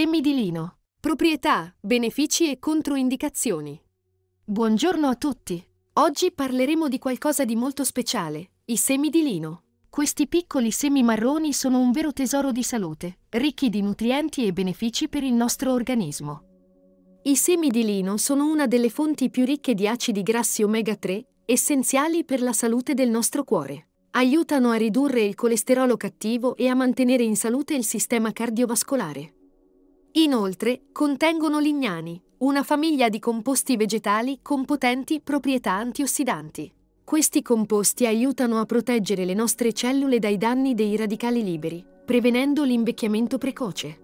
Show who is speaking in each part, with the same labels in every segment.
Speaker 1: Semi di lino. Proprietà, benefici e controindicazioni. Buongiorno a tutti. Oggi parleremo di qualcosa di molto speciale, i semi di lino. Questi piccoli semi marroni sono un vero tesoro di salute, ricchi di nutrienti e benefici per il nostro organismo. I semi di lino sono una delle fonti più ricche di acidi grassi omega 3, essenziali per la salute del nostro cuore aiutano a ridurre il colesterolo cattivo e a mantenere in salute il sistema cardiovascolare. Inoltre contengono lignani, una famiglia di composti vegetali con potenti proprietà antiossidanti. Questi composti aiutano a proteggere le nostre cellule dai danni dei radicali liberi, prevenendo l'invecchiamento precoce.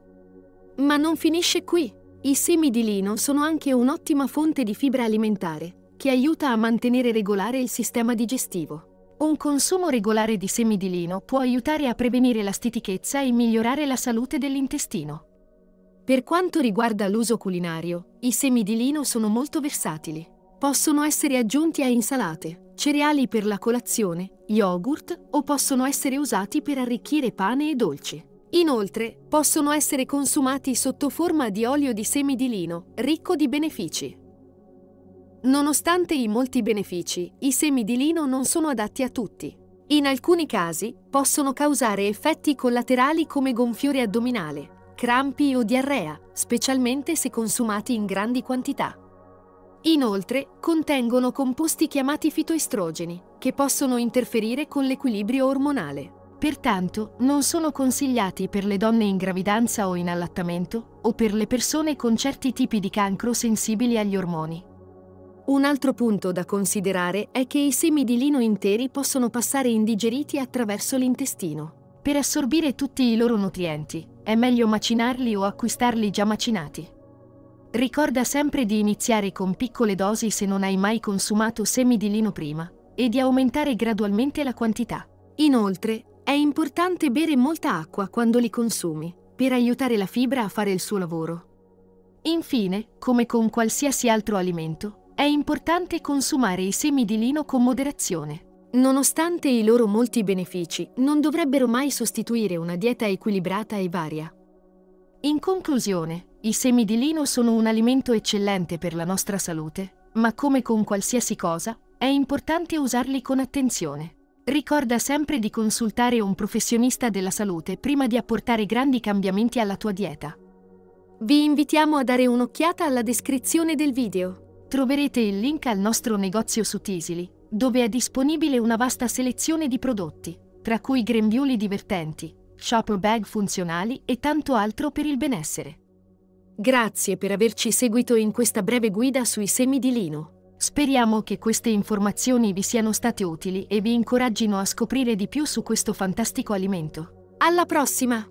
Speaker 1: Ma non finisce qui. I semi di lino sono anche un'ottima fonte di fibra alimentare, che aiuta a mantenere regolare il sistema digestivo. Un consumo regolare di semi di lino può aiutare a prevenire la stitichezza e migliorare la salute dell'intestino. Per quanto riguarda l'uso culinario, i semi di lino sono molto versatili. Possono essere aggiunti a insalate, cereali per la colazione, yogurt o possono essere usati per arricchire pane e dolci. Inoltre, possono essere consumati sotto forma di olio di semi di lino, ricco di benefici. Nonostante i molti benefici, i semi di lino non sono adatti a tutti. In alcuni casi possono causare effetti collaterali come gonfiore addominale, crampi o diarrea, specialmente se consumati in grandi quantità. Inoltre, contengono composti chiamati fitoestrogeni, che possono interferire con l'equilibrio ormonale. Pertanto, non sono consigliati per le donne in gravidanza o in allattamento o per le persone con certi tipi di cancro sensibili agli ormoni. Un altro punto da considerare è che i semi di lino interi possono passare indigeriti attraverso l'intestino. Per assorbire tutti i loro nutrienti, è meglio macinarli o acquistarli già macinati. Ricorda sempre di iniziare con piccole dosi se non hai mai consumato semi di lino prima e di aumentare gradualmente la quantità. Inoltre, è importante bere molta acqua quando li consumi, per aiutare la fibra a fare il suo lavoro. Infine, come con qualsiasi altro alimento, è importante consumare i semi di lino con moderazione. Nonostante i loro molti benefici, non dovrebbero mai sostituire una dieta equilibrata e varia. In conclusione, i semi di lino sono un alimento eccellente per la nostra salute, ma come con qualsiasi cosa, è importante usarli con attenzione. Ricorda sempre di consultare un professionista della salute prima di apportare grandi cambiamenti alla tua dieta. Vi invitiamo a dare un'occhiata alla descrizione del video. Troverete il link al nostro negozio su Tisili, dove è disponibile una vasta selezione di prodotti, tra cui grembiuli divertenti, shopper bag funzionali e tanto altro per il benessere. Grazie per averci seguito in questa breve guida sui semi di lino. Speriamo che queste informazioni vi siano state utili e vi incoraggino a scoprire di più su questo fantastico alimento. Alla prossima!